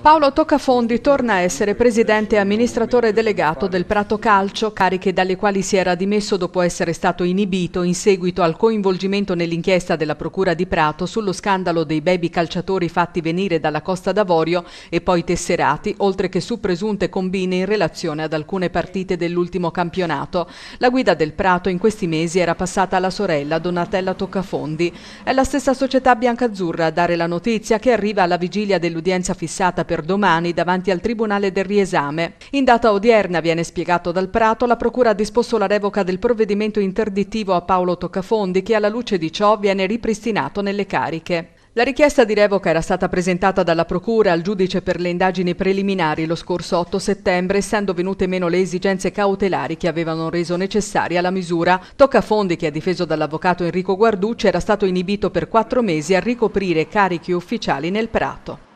Paolo Toccafondi torna a essere presidente e amministratore delegato del Prato Calcio, cariche dalle quali si era dimesso dopo essere stato inibito in seguito al coinvolgimento nell'inchiesta della Procura di Prato sullo scandalo dei baby calciatori fatti venire dalla Costa d'Avorio e poi tesserati, oltre che su presunte combine in relazione ad alcune partite dell'ultimo campionato. La guida del Prato in questi mesi era passata alla sorella Donatella Toccafondi. È la stessa società biancazzurra a dare la notizia che arriva alla vigilia dell'udienza fissata fissata per domani davanti al Tribunale del Riesame. In data odierna, viene spiegato dal Prato, la Procura ha disposto la revoca del provvedimento interdittivo a Paolo Toccafondi che alla luce di ciò viene ripristinato nelle cariche. La richiesta di revoca era stata presentata dalla Procura al giudice per le indagini preliminari lo scorso 8 settembre, essendo venute meno le esigenze cautelari che avevano reso necessaria la misura. Toccafondi, che è difeso dall'avvocato Enrico Guarducci, era stato inibito per quattro mesi a ricoprire carichi ufficiali nel Prato.